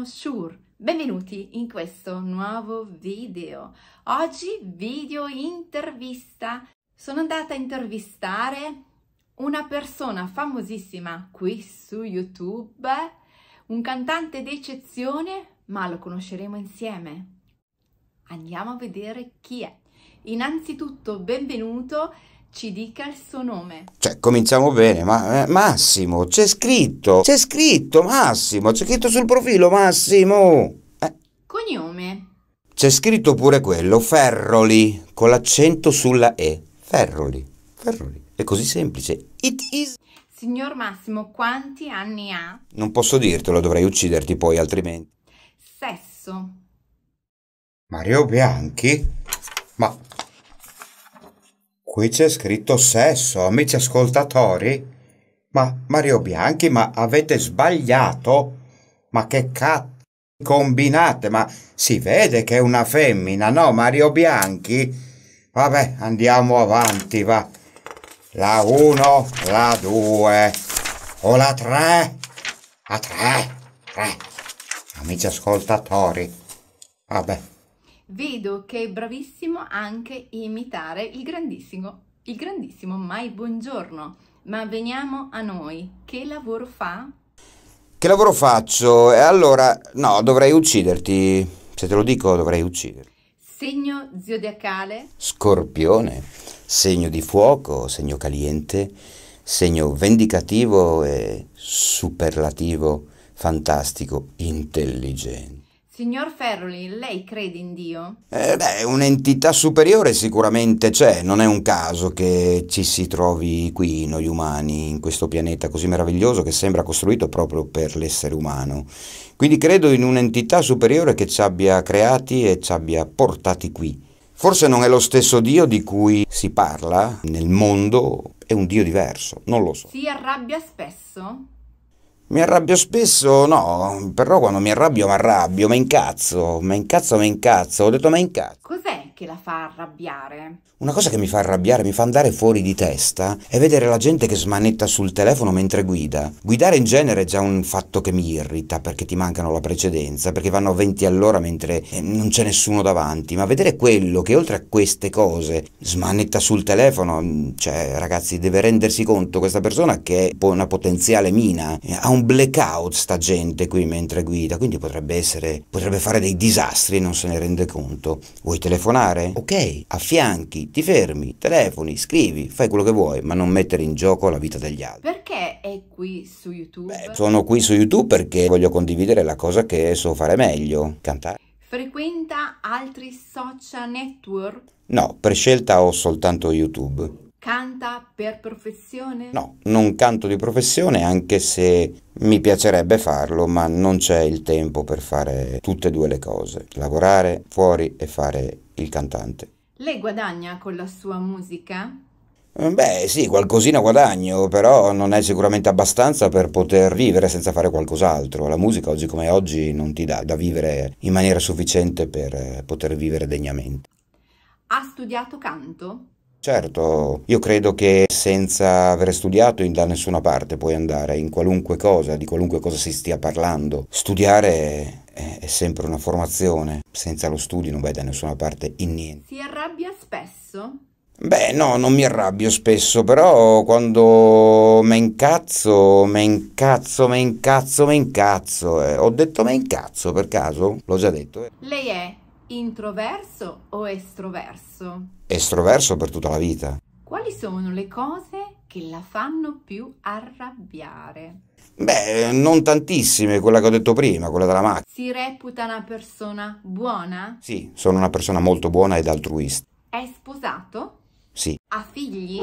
sono Shur. Benvenuti in questo nuovo video. Oggi video intervista. Sono andata a intervistare una persona famosissima qui su YouTube, un cantante d'eccezione, ma lo conosceremo insieme. Andiamo a vedere chi è. Innanzitutto, benvenuto ci dica il suo nome. Cioè, cominciamo bene, ma eh, Massimo, c'è scritto, c'è scritto Massimo, c'è scritto sul profilo Massimo. Eh. Cognome. C'è scritto pure quello, Ferroli, con l'accento sulla E. Ferroli, Ferroli. È così semplice. It is... Signor Massimo, quanti anni ha? Non posso dirtelo, dovrei ucciderti poi, altrimenti. Sesso. Mario Bianchi? Ma Qui c'è scritto sesso, amici ascoltatori. Ma Mario Bianchi, ma avete sbagliato? Ma che cazzo combinate? Ma si vede che è una femmina, no Mario Bianchi? Vabbè, andiamo avanti, va. La 1, la 2 o la 3? La 3, 3. Amici ascoltatori. Vabbè, Vedo che è bravissimo anche imitare il grandissimo, il grandissimo Mai Buongiorno. Ma veniamo a noi. Che lavoro fa? Che lavoro faccio? E allora, no, dovrei ucciderti. Se te lo dico, dovrei ucciderti. Segno zodiacale? Scorpione. Segno di fuoco, segno caliente, segno vendicativo e superlativo, fantastico, intelligente. Signor Ferroli, lei crede in Dio? Eh beh, un'entità superiore sicuramente c'è, non è un caso che ci si trovi qui noi umani, in questo pianeta così meraviglioso che sembra costruito proprio per l'essere umano. Quindi credo in un'entità superiore che ci abbia creati e ci abbia portati qui. Forse non è lo stesso Dio di cui si parla nel mondo, è un Dio diverso, non lo so. Si arrabbia spesso? Mi arrabbio spesso? No, però quando mi arrabbio mi arrabbio, mi incazzo, mi incazzo, mi incazzo, ho detto mi incazzo. Cos'è? che la fa arrabbiare? Una cosa che mi fa arrabbiare, mi fa andare fuori di testa, è vedere la gente che smanetta sul telefono mentre guida. Guidare in genere è già un fatto che mi irrita perché ti mancano la precedenza, perché vanno a 20 all'ora mentre eh, non c'è nessuno davanti, ma vedere quello che oltre a queste cose smanetta sul telefono, mm, cioè ragazzi deve rendersi conto questa persona che è una potenziale mina, eh, ha un blackout sta gente qui mentre guida, quindi potrebbe essere, potrebbe fare dei disastri e non se ne rende conto. Vuoi telefonare? provare, ok, affianchi, ti fermi, telefoni, scrivi, fai quello che vuoi, ma non mettere in gioco la vita degli altri. Perché è qui su YouTube? Beh, sono qui su YouTube perché voglio condividere la cosa che so fare meglio, cantare. Frequenta altri social network? No, per scelta ho soltanto YouTube. Canta per professione? No, non canto di professione anche se mi piacerebbe farlo, ma non c'è il tempo per fare tutte e due le cose, lavorare fuori e fare il cantante. Lei guadagna con la sua musica? Eh, beh sì, qualcosina guadagno, però non è sicuramente abbastanza per poter vivere senza fare qualcos'altro. La musica oggi come oggi non ti dà da vivere in maniera sufficiente per poter vivere degnamente. Ha studiato canto? Certo, io credo che senza aver studiato da nessuna parte puoi andare, in qualunque cosa, di qualunque cosa si stia parlando. Studiare è sempre una formazione, senza lo studio non vai da nessuna parte in niente. Si arrabbia spesso? Beh, no, non mi arrabbio spesso, però quando me incazzo, me incazzo, me incazzo, me incazzo. Eh. Ho detto me incazzo per caso? L'ho già detto. Eh. Lei è introverso o estroverso? Estroverso per tutta la vita. Quali sono le cose che la fanno più arrabbiare? Beh, non tantissime, quella che ho detto prima, quella della macchina. Si reputa una persona buona? Sì, sono una persona molto buona ed altruista. È sposato? Sì. Ha figli?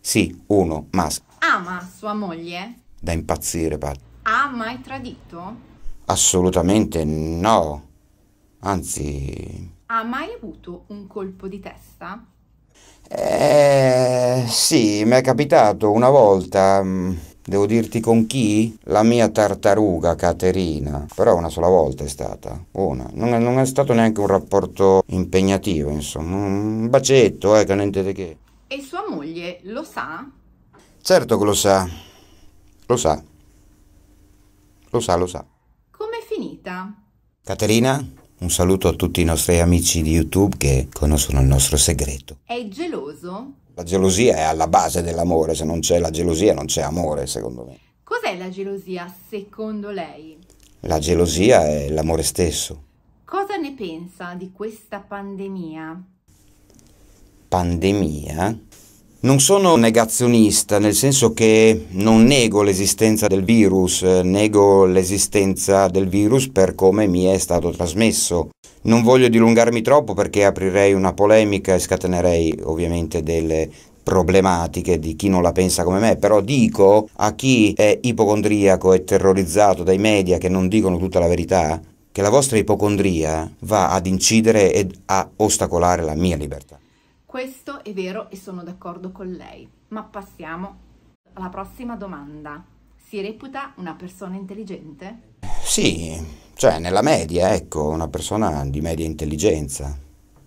Sì, uno, maschio. Ama sua moglie? Da impazzire, padre. Ha mai tradito? Assolutamente no anzi... Ha mai avuto un colpo di testa? Eh, sì, mi è capitato una volta, mm, devo dirti con chi? La mia tartaruga Caterina, però una sola volta è stata, una, non è, non è stato neanche un rapporto impegnativo, insomma, un bacetto, eh, che niente di che. E sua moglie lo sa? Certo che lo sa, lo sa, lo sa, lo sa. Com'è finita? Caterina? Un saluto a tutti i nostri amici di YouTube che conoscono il nostro segreto. È geloso? La gelosia è alla base dell'amore, se non c'è la gelosia non c'è amore, secondo me. Cos'è la gelosia, secondo lei? La gelosia è l'amore stesso. Cosa ne pensa di questa pandemia? Pandemia? Non sono negazionista, nel senso che non nego l'esistenza del virus, eh, nego l'esistenza del virus per come mi è stato trasmesso. Non voglio dilungarmi troppo perché aprirei una polemica e scatenerei ovviamente delle problematiche di chi non la pensa come me, però dico a chi è ipocondriaco e terrorizzato dai media che non dicono tutta la verità, che la vostra ipocondria va ad incidere ed a ostacolare la mia libertà. Questo è vero e sono d'accordo con lei, ma passiamo alla prossima domanda. Si reputa una persona intelligente? Sì, cioè nella media, ecco, una persona di media intelligenza.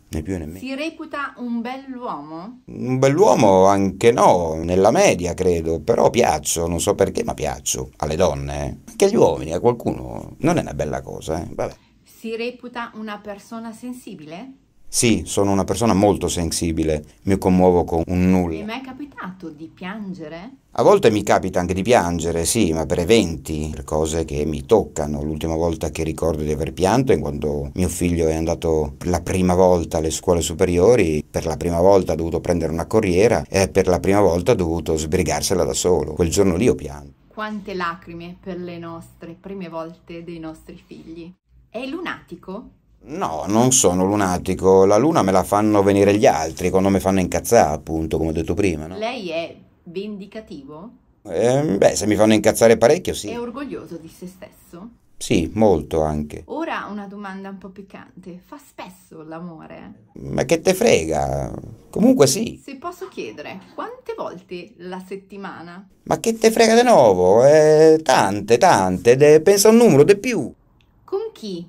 Né più né meno. Si reputa un bell'uomo? Un bell'uomo anche no, nella media credo, però piaccio, non so perché, ma piaccio alle donne, eh. anche agli uomini, a qualcuno. Non è una bella cosa, eh? Vabbè. Si reputa una persona sensibile? Sì, sono una persona molto sensibile, mi commuovo con un nulla. Mi è mai capitato di piangere? A volte mi capita anche di piangere, sì, ma per eventi, per cose che mi toccano. L'ultima volta che ricordo di aver pianto è quando mio figlio è andato per la prima volta alle scuole superiori, per la prima volta ha dovuto prendere una corriera e per la prima volta ha dovuto sbrigarsela da solo. Quel giorno lì ho pianto. Quante lacrime per le nostre prime volte dei nostri figli. È lunatico? No, non sono lunatico, la luna me la fanno venire gli altri, quando mi fanno incazzare, appunto, come ho detto prima. No? Lei è vendicativo? Eh, beh, se mi fanno incazzare parecchio, sì. È orgoglioso di se stesso? Sì, molto anche. Ora una domanda un po' piccante. Fa spesso l'amore? Ma che te frega? Comunque sì. Se posso chiedere, quante volte la settimana? Ma che te frega di nuovo? Eh, tante, tante. De, pensa a un numero di più. Con chi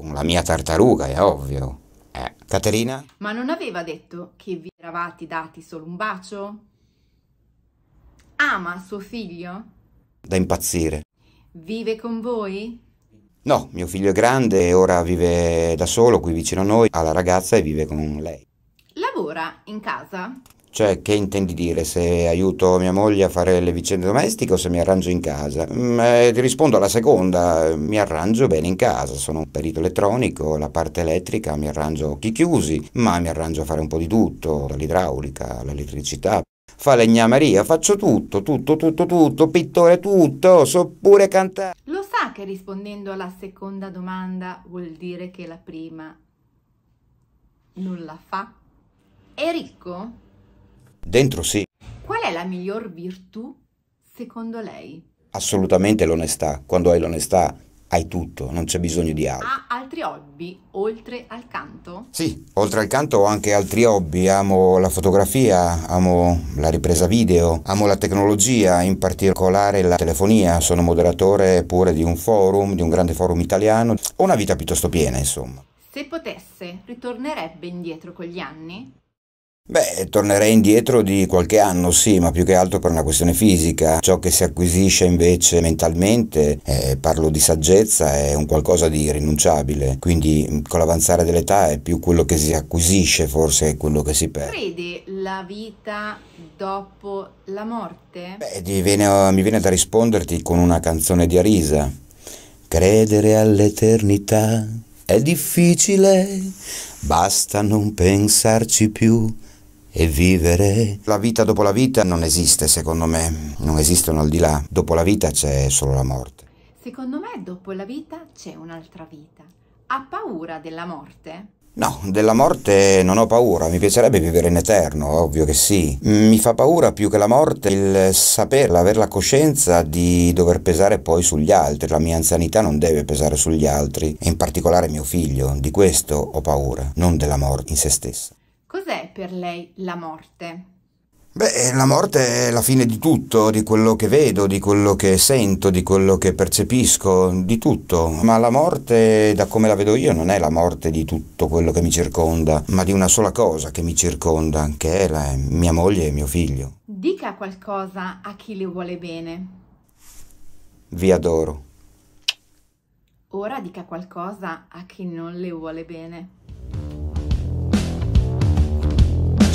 con la mia tartaruga, è ovvio. Eh, Caterina? Ma non aveva detto che vi eravate dati solo un bacio? Ama suo figlio? Da impazzire. Vive con voi? No, mio figlio è grande e ora vive da solo qui vicino a noi, ha la ragazza e vive con lei. Lavora in casa? Cioè, che intendi dire se aiuto mia moglie a fare le vicende domestiche o se mi arrangio in casa? Mm, eh, ti rispondo alla seconda, mi arrangio bene in casa, sono un perito elettronico, la parte elettrica mi arrangio occhi chiusi, ma mi arrangio a fare un po' di tutto, dall'idrauca all'elettricità. Falegnameria, faccio tutto, tutto, tutto, tutto, pittore tutto, so pure cantare. Lo sa che rispondendo alla seconda domanda vuol dire che la prima non la fa? È ricco? Dentro sì. Qual è la miglior virtù secondo lei? Assolutamente l'onestà. Quando hai l'onestà hai tutto, non c'è bisogno di altro. Ha altri hobby oltre al canto? Sì, oltre al canto ho anche altri hobby. Amo la fotografia, amo la ripresa video, amo la tecnologia, in particolare la telefonia. Sono moderatore pure di un forum, di un grande forum italiano. Ho una vita piuttosto piena, insomma. Se potesse, ritornerebbe indietro con gli anni? Beh, tornerei indietro di qualche anno, sì, ma più che altro per una questione fisica. Ciò che si acquisisce invece mentalmente, eh, parlo di saggezza, è un qualcosa di irrinunciabile. Quindi mm, con l'avanzare dell'età è più quello che si acquisisce forse è quello che si perde. Credi la vita dopo la morte? Beh, viene, mi viene da risponderti con una canzone di Arisa. Credere all'eternità è difficile, basta non pensarci più e vivere. La vita dopo la vita non esiste, secondo me, non esistono al di là. Dopo la vita c'è solo la morte. Secondo me dopo la vita c'è un'altra vita. Ha paura della morte? No, della morte non ho paura, mi piacerebbe vivere in eterno, ovvio che sì. Mi fa paura più che la morte il saperla, avere la coscienza di dover pesare poi sugli altri. La mia anzianità non deve pesare sugli altri, e in particolare mio figlio. Di questo ho paura, non della morte in se stessa. Cos'è per lei la morte? Beh, eh, la morte è la fine di tutto, di quello che vedo, di quello che sento, di quello che percepisco, di tutto. Ma la morte, da come la vedo io, non è la morte di tutto quello che mi circonda, ma di una sola cosa che mi circonda, che è la, mia moglie e mio figlio. Dica qualcosa a chi le vuole bene. Vi adoro. Ora dica qualcosa a chi non le vuole bene.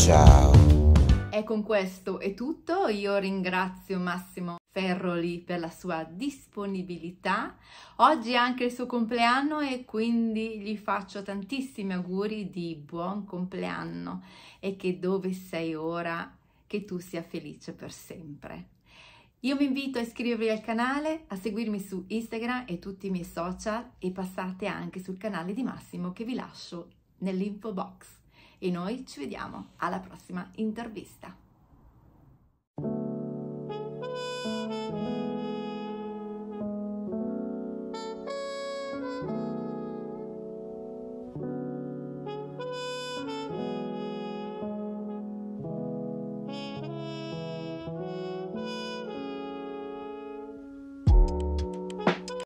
Ciao! E con questo è tutto, io ringrazio Massimo Ferroli per la sua disponibilità. Oggi è anche il suo compleanno e quindi gli faccio tantissimi auguri di buon compleanno e che dove sei ora, che tu sia felice per sempre. Io vi invito a iscrivervi al canale, a seguirmi su Instagram e tutti i miei social e passate anche sul canale di Massimo che vi lascio nell'info box e noi ci vediamo alla prossima intervista.